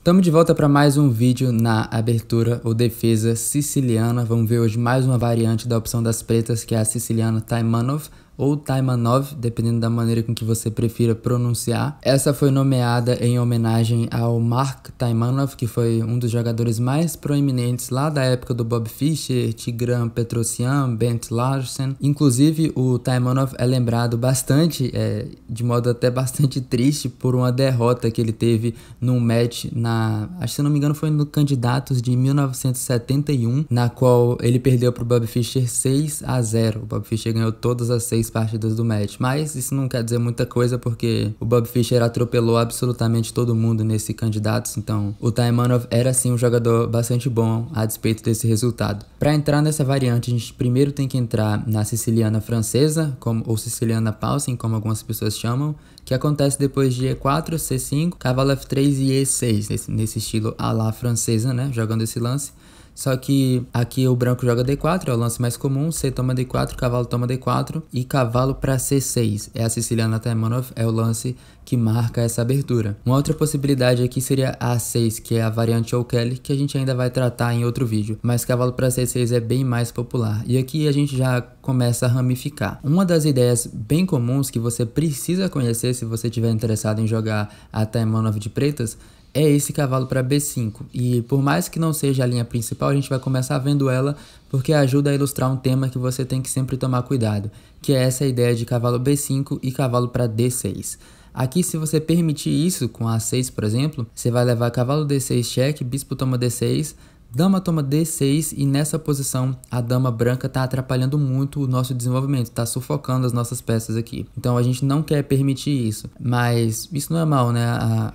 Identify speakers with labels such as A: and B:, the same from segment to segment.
A: Estamos de volta para mais um vídeo na abertura ou defesa siciliana. Vamos ver hoje mais uma variante da opção das pretas, que é a siciliana Taimanov, ou Taimanov, dependendo da maneira com que você prefira pronunciar. Essa foi nomeada em homenagem ao Mark Taimanov, que foi um dos jogadores mais proeminentes lá da época do Bob Fischer, Tigran Petrosian, Bent Larsen. Inclusive, o Taimanov é lembrado bastante, é, de modo até bastante triste, por uma derrota que ele teve num match na, acho que se não me engano, foi no Candidatos de 1971, na qual ele perdeu para o Bob Fischer 6 a 0. O Bob Fischer ganhou todas as seis partidas do match. Mas isso não quer dizer muita coisa porque o Bob Fischer atropelou absolutamente todo mundo nesse candidato, então o Taimanov era sim um jogador bastante bom a despeito desse resultado. Para entrar nessa variante, a gente primeiro tem que entrar na siciliana francesa, como, ou siciliana Paulsen, como algumas pessoas chamam, que acontece depois de E4, C5, cavalo F3 e E6, nesse, nesse estilo à la francesa, né, jogando esse lance. Só que aqui o branco joga D4, é o lance mais comum, C toma D4, cavalo toma D4 e cavalo para C6. É a siciliana Temanov, é o lance que marca essa abertura. Uma outra possibilidade aqui seria A6, que é a variante O'Kelly, que a gente ainda vai tratar em outro vídeo, mas cavalo para C6 é bem mais popular. E aqui a gente já começa a ramificar. Uma das ideias bem comuns que você precisa conhecer se você tiver interessado em jogar a Temanov de pretas é esse cavalo para B5. E por mais que não seja a linha principal, a gente vai começar vendo ela porque ajuda a ilustrar um tema que você tem que sempre tomar cuidado, que é essa ideia de cavalo B5 e cavalo para D6. Aqui, se você permitir isso com A6, por exemplo, você vai levar cavalo D6 cheque, bispo toma D6, Dama toma D6 e nessa posição a dama branca está atrapalhando muito o nosso desenvolvimento, está sufocando as nossas peças aqui. Então a gente não quer permitir isso, mas isso não é mal, né?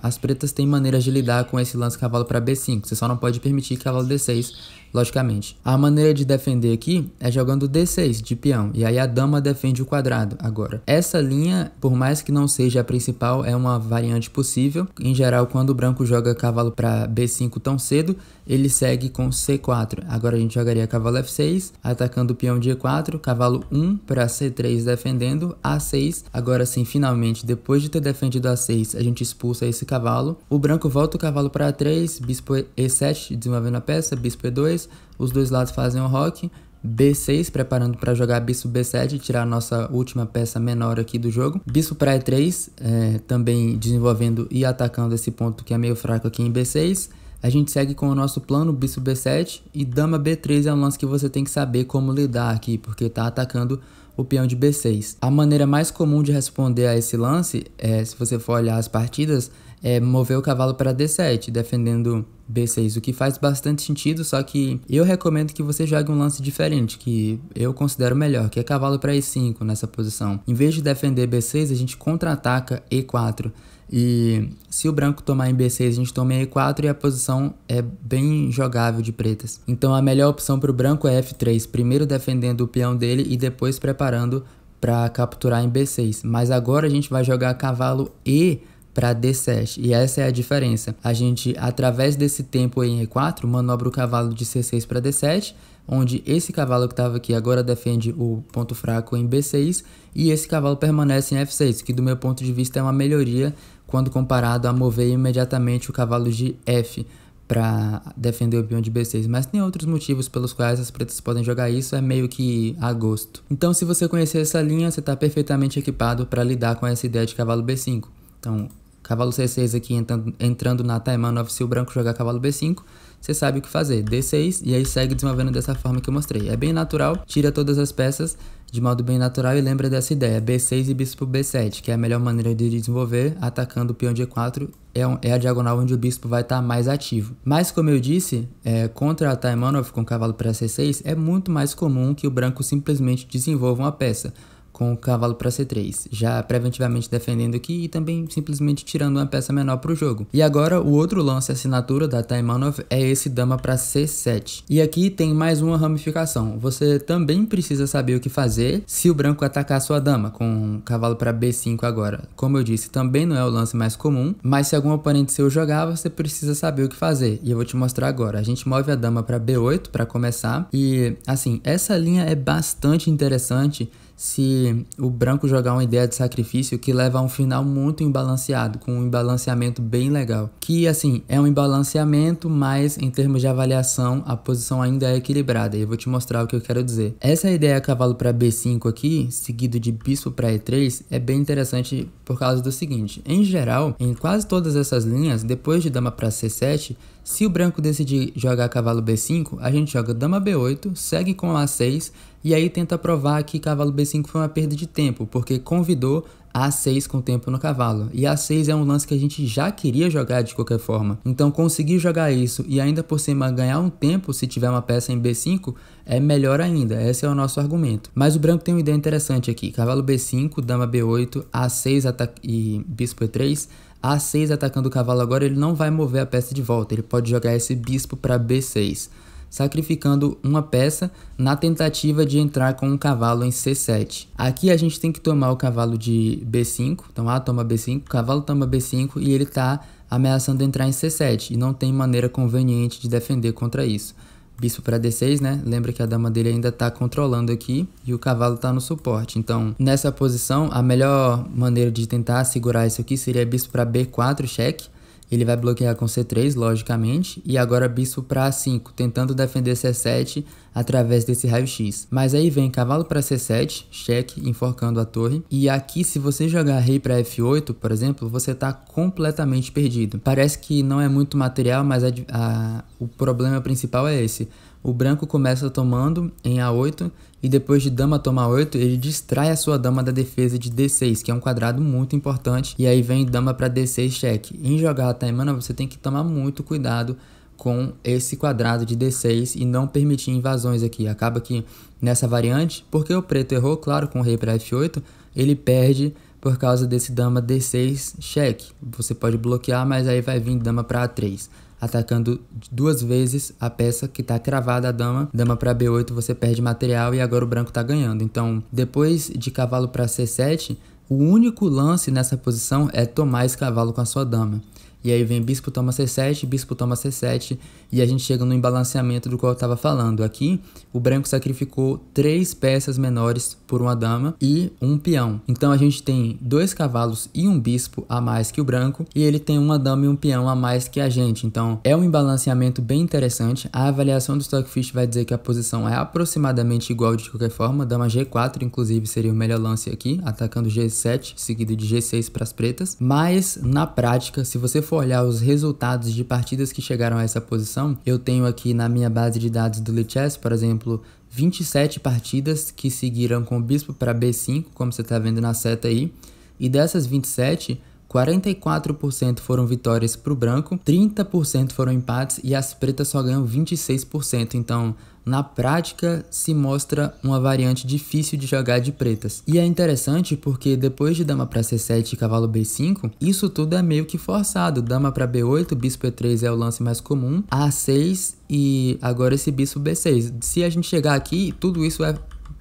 A: as pretas têm maneiras de lidar com esse lance cavalo para B5, você só não pode permitir cavalo D6 logicamente. A maneira de defender aqui é jogando D6 de peão, e aí a dama defende o quadrado agora. Essa linha, por mais que não seja a principal, é uma variante possível. Em geral, quando o branco joga cavalo para B5 tão cedo, ele segue com C4. Agora a gente jogaria cavalo F6, atacando o peão de E4, cavalo 1 para C3 defendendo, A6. Agora sim, finalmente, depois de ter defendido A6, a gente expulsa esse cavalo. O branco volta o cavalo para A3, bispo E7 desenvolvendo a peça, bispo E2, os dois lados fazem o rock. B6, preparando para jogar bispo B7, tirar a nossa última peça menor aqui do jogo. Bispo para E3, é, também desenvolvendo e atacando esse ponto que é meio fraco aqui em B6. A gente segue com o nosso plano, bispo B7 e dama B3 é um lance que você tem que saber como lidar aqui, porque está atacando o peão de B6. A maneira mais comum de responder a esse lance, é, se você for olhar as partidas, é, mover o cavalo para D7, defendendo B6, o que faz bastante sentido, só que eu recomendo que você jogue um lance diferente, que eu considero melhor, que é cavalo para E5 nessa posição. Em vez de defender B6, a gente contra-ataca E4. E se o branco tomar em B6, a gente toma em E4 e a posição é bem jogável de pretas. Então a melhor opção para o branco é F3, primeiro defendendo o peão dele e depois preparando para capturar em B6. Mas agora a gente vai jogar cavalo E4 para D7. E essa é a diferença. A gente, através desse tempo em E4, manobra o cavalo de C6 para D7, onde esse cavalo que estava aqui agora defende o ponto fraco em B6 e esse cavalo permanece em F6, que do meu ponto de vista é uma melhoria quando comparado a mover imediatamente o cavalo de F para defender o peão de B6, mas tem outros motivos pelos quais as pretas podem jogar isso, é meio que a gosto. Então, se você conhecer essa linha, você está perfeitamente equipado para lidar com essa ideia de cavalo B5. Então, Cavalo C6 aqui entrando, entrando na Taimanov, se o branco jogar cavalo B5, você sabe o que fazer. D6 e aí segue desenvolvendo dessa forma que eu mostrei. É bem natural, tira todas as peças de modo bem natural e lembra dessa ideia. B6 e bispo B7, que é a melhor maneira de desenvolver, atacando o peão D4 é, é, a diagonal onde o bispo vai estar tá mais ativo. Mas, como eu disse, é, contra a Taimanov com cavalo para C6, é muito mais comum que o branco simplesmente desenvolva uma peça com o cavalo para C3, já preventivamente defendendo aqui e também simplesmente tirando uma peça menor para o jogo. E agora o outro lance assinatura da Taimanov é esse dama para C7. E aqui tem mais uma ramificação. Você também precisa saber o que fazer se o branco atacar sua dama com cavalo para B5 agora. Como eu disse, também não é o lance mais comum, mas se algum oponente seu jogar, você precisa saber o que fazer. E eu vou te mostrar agora. A gente move a dama para B8 para começar. E assim, essa linha é bastante interessante se o branco jogar uma ideia de sacrifício que leva a um final muito embalanceado, com um embalanceamento bem legal. Que assim, é um embalanceamento, mas em termos de avaliação, a posição ainda é equilibrada. E eu vou te mostrar o que eu quero dizer. Essa ideia cavalo para B5 aqui, seguido de bispo para E3, é bem interessante por causa do seguinte: em geral, em quase todas essas linhas, depois de dama para C7, se o branco decidir jogar cavalo B5, a gente joga dama B8, segue com A6 e aí tenta provar que cavalo B5 foi uma perda de tempo, porque convidou a6 com tempo no cavalo. E A6 é um lance que a gente já queria jogar de qualquer forma. Então conseguir jogar isso e ainda por cima ganhar um tempo se tiver uma peça em B5 é melhor ainda. Esse é o nosso argumento. Mas o branco tem uma ideia interessante aqui. Cavalo B5, dama B8, A6 e bispo E3. A6 atacando o cavalo agora, ele não vai mover a peça de volta. Ele pode jogar esse bispo para B6 sacrificando uma peça na tentativa de entrar com um cavalo em C7. Aqui a gente tem que tomar o cavalo de B5, então A toma B5, cavalo toma B5 e ele está ameaçando entrar em C7 e não tem maneira conveniente de defender contra isso. Bispo para D6, né? Lembra que a dama dele ainda está controlando aqui e o cavalo está no suporte. Então, nessa posição, a melhor maneira de tentar segurar isso aqui seria bispo para B4 cheque ele vai bloquear com C3, logicamente, e agora bispo para A5, tentando defender C7 através desse raio-x. Mas aí vem cavalo para C7, cheque, enforcando a torre. E aqui, se você jogar rei para F8, por exemplo, você está completamente perdido. Parece que não é muito material, mas a, a, o problema principal é esse. O branco começa tomando em A8 e depois de dama tomar 8, ele distrai a sua dama da defesa de D6, que é um quadrado muito importante, e aí vem dama para D6 cheque. Em jogar a Taimana, você tem que tomar muito cuidado com esse quadrado de D6 e não permitir invasões aqui. Acaba que nessa variante, porque o preto errou, claro, com o rei para F8, ele perde por causa desse dama D6 cheque. Você pode bloquear, mas aí vai vir dama para A3 atacando duas vezes a peça que está cravada a dama. Dama para B8 você perde material e agora o branco está ganhando. Então, depois de cavalo para C7, o único lance nessa posição é tomar esse cavalo com a sua dama e aí vem bispo toma C7, bispo toma C7, e a gente chega no embalanceamento do qual eu estava falando. Aqui, o branco sacrificou três peças menores por uma dama e um peão. Então a gente tem dois cavalos e um bispo a mais que o branco, e ele tem uma dama e um peão a mais que a gente. Então é um embalanceamento bem interessante. A avaliação do Stockfish vai dizer que a posição é aproximadamente igual de qualquer forma. Dama G4, inclusive, seria o melhor lance aqui, atacando G7, seguido de G6 para as pretas. Mas na prática, se você for for olhar os resultados de partidas que chegaram a essa posição, eu tenho aqui na minha base de dados do Lichess, por exemplo, 27 partidas que seguiram com o bispo para B5, como você está vendo na seta aí, e dessas 27, 44% foram vitórias para o branco, 30% foram empates e as pretas só ganham 26%. Então, na prática, se mostra uma variante difícil de jogar de pretas. E é interessante porque depois de dama para c7 e cavalo b5, isso tudo é meio que forçado. Dama para b8, bispo e3 é o lance mais comum, a6 e agora esse bispo b6. Se a gente chegar aqui, tudo isso é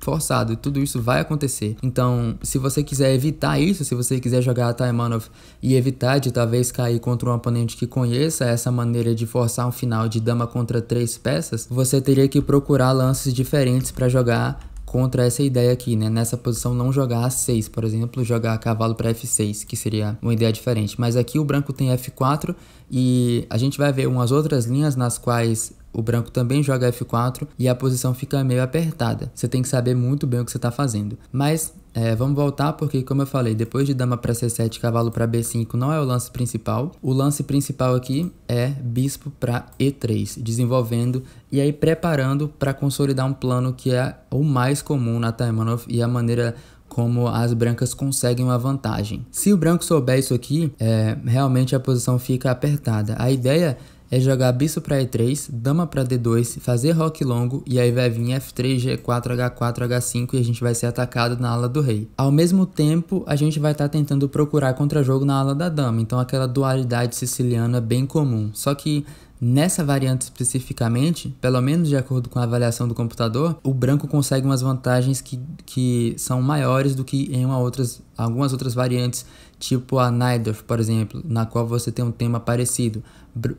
A: forçado e tudo isso vai acontecer. Então, se você quiser evitar isso, se você quiser jogar a Taimanov e evitar de talvez cair contra um oponente que conheça essa maneira de forçar um final de dama contra três peças, você teria que procurar lances diferentes para jogar contra essa ideia aqui, né? Nessa posição não jogar A6, por exemplo, jogar cavalo para F6, que seria uma ideia diferente. Mas aqui o branco tem F4 e a gente vai ver umas outras linhas nas quais o branco também joga F4 e a posição fica meio apertada. Você tem que saber muito bem o que você está fazendo. Mas é, vamos voltar porque, como eu falei, depois de dama para C7, cavalo para B5 não é o lance principal. O lance principal aqui é bispo para E3, desenvolvendo e aí preparando para consolidar um plano que é o mais comum na Taimanov e a maneira como as brancas conseguem uma vantagem. Se o branco souber isso aqui, é, realmente a posição fica apertada. A ideia é jogar bispo para E3, dama para D2, fazer rock longo e aí vai vir F3, G4, H4, H5 e a gente vai ser atacado na ala do rei. Ao mesmo tempo, a gente vai estar tá tentando procurar contra-jogo na ala da dama, então aquela dualidade siciliana é bem comum. Só que Nessa variante especificamente, pelo menos de acordo com a avaliação do computador, o branco consegue umas vantagens que, que são maiores do que em outras, algumas outras variantes, tipo a Nidorf, por exemplo, na qual você tem um tema parecido,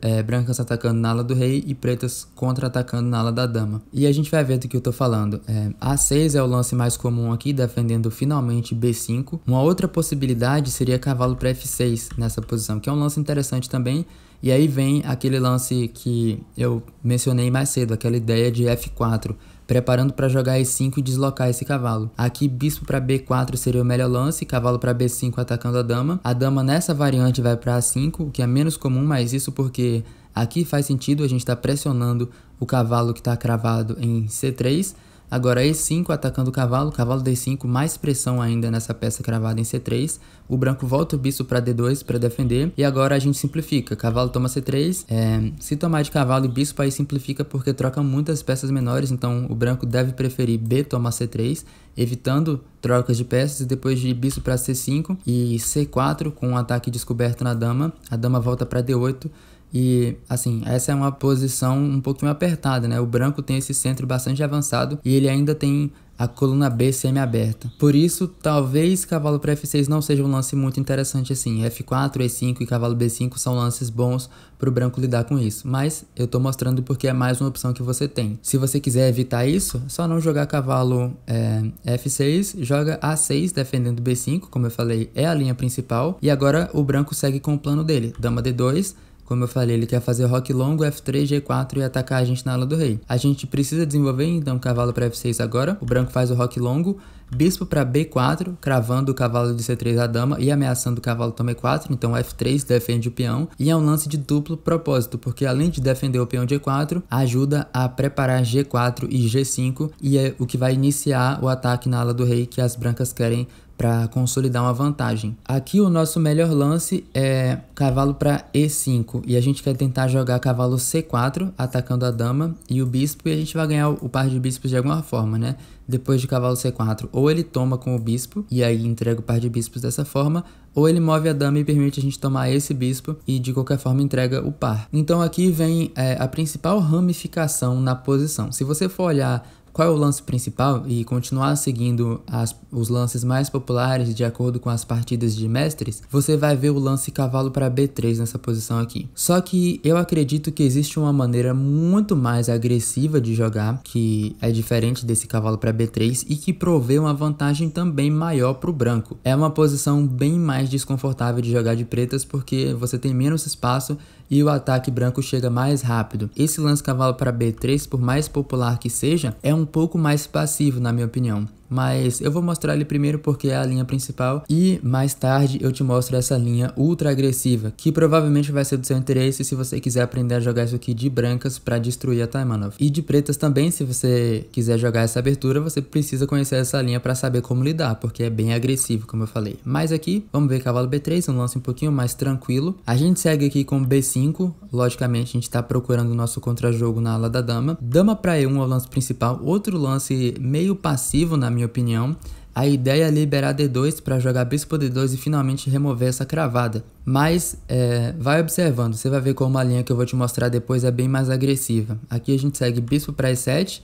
A: é, brancas atacando na ala do rei e pretas contra-atacando na ala da dama. E a gente vai ver do que eu tô falando. É, A6 é o lance mais comum aqui, defendendo finalmente B5. Uma outra possibilidade seria cavalo para F6 nessa posição, que é um lance interessante também. E aí vem aquele lance que eu mencionei mais cedo, aquela ideia de F4, preparando para jogar E5 e deslocar esse cavalo. Aqui bispo para B4 seria o melhor lance, cavalo para B5 atacando a dama. A dama nessa variante vai para A5, o que é menos comum, mas isso porque aqui faz sentido, a gente está pressionando o cavalo que está cravado em C3 Agora E5 atacando o cavalo, cavalo D5, mais pressão ainda nessa peça cravada em C3. O branco volta o bicho para D2 para defender. E agora a gente simplifica. Cavalo toma C3. É, se tomar de cavalo e bispo aí simplifica porque troca muitas peças menores. Então o branco deve preferir B tomar C3, evitando trocas de peças. E depois de bispo para C5 e C4 com um ataque descoberto na dama. A dama volta para D8. E assim, essa é uma posição um pouquinho apertada, né? O branco tem esse centro bastante avançado e ele ainda tem a coluna B semi-aberta. Por isso, talvez cavalo para F6 não seja um lance muito interessante assim. F4, E5 e cavalo B5 são lances bons para o branco lidar com isso, mas eu estou mostrando porque é mais uma opção que você tem. Se você quiser evitar isso, só não jogar cavalo é, F6, joga A6 defendendo B5, como eu falei, é a linha principal, e agora o branco segue com o plano dele, dama D2, como eu falei, ele quer fazer rock longo, F3, G4 e atacar a gente na ala do rei. A gente precisa desenvolver então cavalo para F6 agora, o branco faz o rock longo, bispo para B4, cravando o cavalo de C3 a dama e ameaçando o cavalo e 4, então F3 defende o peão, e é um lance de duplo propósito, porque além de defender o peão G4, ajuda a preparar G4 e G5, e é o que vai iniciar o ataque na ala do rei que as brancas querem para consolidar uma vantagem. Aqui o nosso melhor lance é cavalo para e5 e a gente quer tentar jogar cavalo c4 atacando a dama e o bispo e a gente vai ganhar o par de bispos de alguma forma, né? Depois de cavalo c4, ou ele toma com o bispo e aí entrega o par de bispos dessa forma, ou ele move a dama e permite a gente tomar esse bispo e de qualquer forma entrega o par. Então aqui vem é, a principal ramificação na posição. Se você for olhar qual é o lance principal e continuar seguindo as, os lances mais populares de acordo com as partidas de mestres, você vai ver o lance cavalo para B3 nessa posição aqui. Só que eu acredito que existe uma maneira muito mais agressiva de jogar, que é diferente desse cavalo para B3 e que provê uma vantagem também maior para o branco. É uma posição bem mais desconfortável de jogar de pretas porque você tem menos espaço e o ataque branco chega mais rápido. Esse lance cavalo para B3, por mais popular que seja, é um pouco mais passivo, na minha opinião mas eu vou mostrar ele primeiro porque é a linha principal e mais tarde eu te mostro essa linha ultra agressiva, que provavelmente vai ser do seu interesse se você quiser aprender a jogar isso aqui de brancas para destruir a Taimanov. E de pretas também, se você quiser jogar essa abertura, você precisa conhecer essa linha para saber como lidar, porque é bem agressivo, como eu falei. Mas aqui, vamos ver cavalo B3, um lance um pouquinho mais tranquilo. A gente segue aqui com B5, logicamente a gente está procurando o nosso contra-jogo na ala da dama. Dama para E1 é o lance principal, outro lance meio passivo na minha minha opinião, a ideia é liberar D2 para jogar bispo D2 e finalmente remover essa cravada. Mas é, vai observando, você vai ver como a linha que eu vou te mostrar depois é bem mais agressiva. Aqui a gente segue bispo para E7,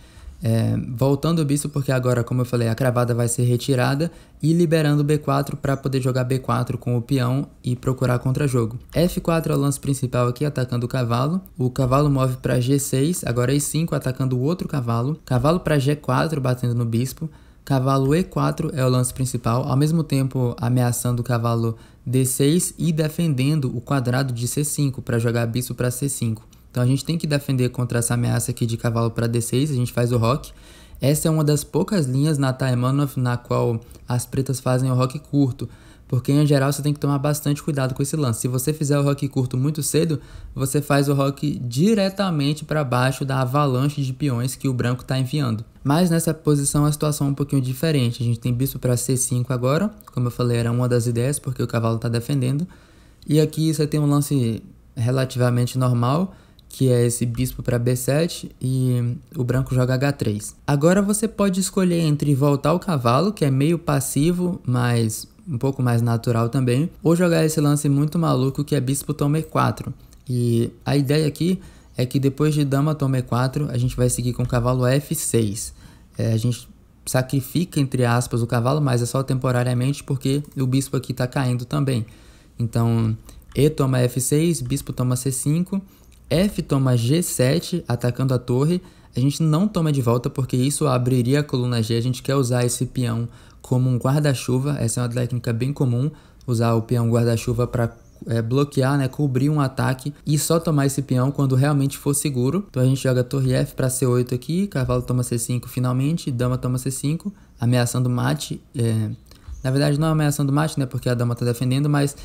A: é, voltando o bispo porque agora, como eu falei, a cravada vai ser retirada e liberando B4 para poder jogar B4 com o peão e procurar contra-jogo. F4 é o lance principal aqui, atacando o cavalo. O cavalo move para G6, agora é E5, atacando o outro cavalo. Cavalo para G4, batendo no bispo. Cavalo E4 é o lance principal, ao mesmo tempo ameaçando o cavalo D6 e defendendo o quadrado de C5 para jogar bispo para C5. Então a gente tem que defender contra essa ameaça aqui de cavalo para D6, a gente faz o rock. Essa é uma das poucas linhas na Taimanov na qual as pretas fazem o rock curto. Porque em geral você tem que tomar bastante cuidado com esse lance. Se você fizer o rock curto muito cedo, você faz o rock diretamente para baixo da avalanche de peões que o branco está enviando. Mas nessa posição a situação é um pouquinho diferente. A gente tem bispo para C5 agora, como eu falei, era uma das ideias porque o cavalo está defendendo. E aqui você tem um lance relativamente normal, que é esse bispo para b7 e o branco joga h3. Agora você pode escolher entre voltar o cavalo, que é meio passivo, mas um pouco mais natural também, ou jogar esse lance muito maluco que é bispo toma e4. E a ideia aqui é que depois de dama toma e4, a gente vai seguir com cavalo f6. É, a gente sacrifica, entre aspas, o cavalo, mas é só temporariamente porque o bispo aqui está caindo também. Então, e toma f6, bispo toma c5, f toma g7, atacando a torre, a gente não toma de volta porque isso abriria a coluna G. A gente quer usar esse peão como um guarda-chuva. Essa é uma técnica bem comum, usar o peão guarda-chuva para é, bloquear, né, cobrir um ataque e só tomar esse peão quando realmente for seguro. Então a gente joga torre F para C8 aqui, cavalo toma C5 finalmente, dama toma C5, ameaçando mate. É... Na verdade não é ameaçando mate, né, porque a dama está defendendo, mas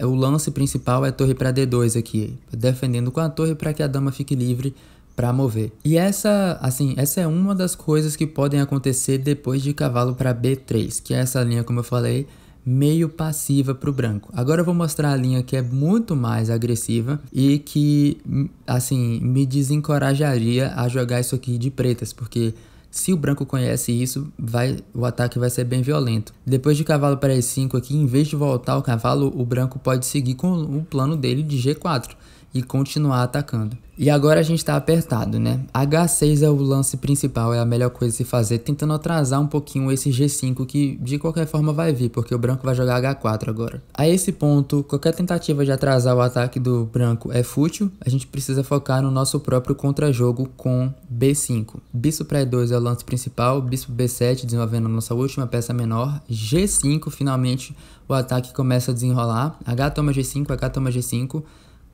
A: o lance principal é torre para D2 aqui, defendendo com a torre para que a dama fique livre para mover. E essa, assim, essa é uma das coisas que podem acontecer depois de cavalo para B3, que é essa linha, como eu falei, meio passiva para o branco. Agora eu vou mostrar a linha que é muito mais agressiva e que, assim, me desencorajaria a jogar isso aqui de pretas, porque se o branco conhece isso, vai, o ataque vai ser bem violento. Depois de cavalo para E5 aqui, em vez de voltar o cavalo, o branco pode seguir com o plano dele de G4 e continuar atacando. E agora a gente está apertado, né? H6 é o lance principal, é a melhor coisa a se fazer, tentando atrasar um pouquinho esse G5 que de qualquer forma vai vir, porque o branco vai jogar H4 agora. A esse ponto, qualquer tentativa de atrasar o ataque do branco é fútil, a gente precisa focar no nosso próprio contra-jogo com B5. Bispo para E2 é o lance principal, Bispo B7 desenvolvendo a nossa última peça menor, G5 finalmente o ataque começa a desenrolar, H toma G5, H toma G5,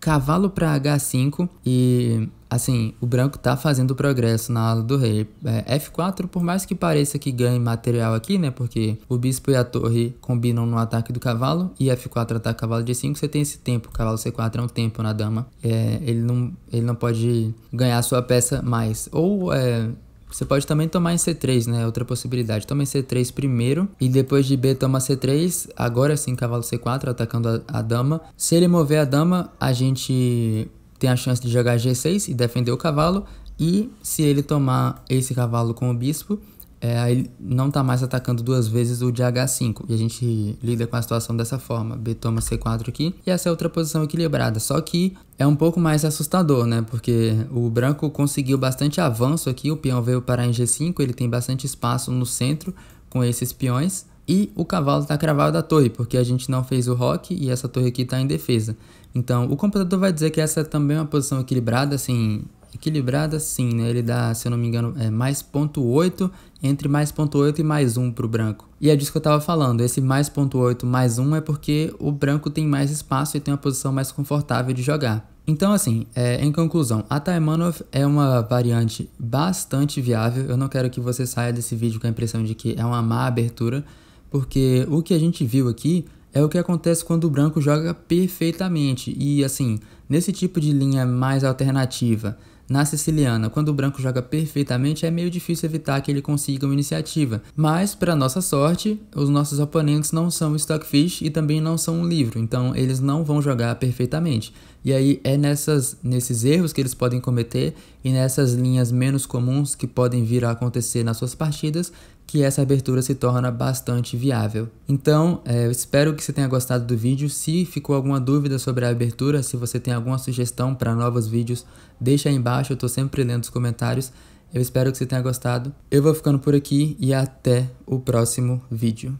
A: cavalo para H5 e assim, o branco tá fazendo progresso na ala do rei. É, F4, por mais que pareça que ganhe material aqui, né? Porque o bispo e a torre combinam no ataque do cavalo e F4 ataca cavalo de 5 você tem esse tempo. cavalo C4 é um tempo na dama. É, ele, não, ele não pode ganhar sua peça mais. Ou é, você pode também tomar em C3, né? É outra possibilidade. Toma em C3 primeiro e depois de B toma C3. Agora sim, cavalo C4 atacando a, a dama. Se ele mover a dama, a gente tem a chance de jogar G6 e defender o cavalo. E se ele tomar esse cavalo com o bispo, é, aí não está mais atacando duas vezes o de H5. E a gente lida com a situação dessa forma. B toma C4 aqui. E essa é outra posição equilibrada. Só que é um pouco mais assustador, né? Porque o branco conseguiu bastante avanço aqui. O peão veio para em G5. Ele tem bastante espaço no centro com esses peões. E o cavalo está cravado da torre, porque a gente não fez o rock e essa torre aqui está em defesa. Então, o computador vai dizer que essa é também uma posição equilibrada, assim, equilibrada sim, né? Ele dá, se eu não me engano, é mais 0.8 entre mais 0.8 e mais 1 para o branco. E é disso que eu estava falando, esse mais 0.8 mais 1 é porque o branco tem mais espaço e tem uma posição mais confortável de jogar. Então, assim, é, em conclusão, a Taimanov é uma variante bastante viável. Eu não quero que você saia desse vídeo com a impressão de que é uma má abertura, porque o que a gente viu aqui é o que acontece quando o branco joga perfeitamente. E, assim, nesse tipo de linha mais alternativa, na siciliana, quando o branco joga perfeitamente, é meio difícil evitar que ele consiga uma iniciativa. Mas, para nossa sorte, os nossos oponentes não são Stockfish e também não são um livro, então eles não vão jogar perfeitamente. E aí é nessas, nesses erros que eles podem cometer e nessas linhas menos comuns que podem vir a acontecer nas suas partidas que essa abertura se torna bastante viável. Então, é, eu espero que você tenha gostado do vídeo. Se ficou alguma dúvida sobre a abertura, se você tem alguma sugestão para novos vídeos, deixa aí embaixo, eu estou sempre lendo os comentários. Eu espero que você tenha gostado. Eu vou ficando por aqui e até o próximo vídeo.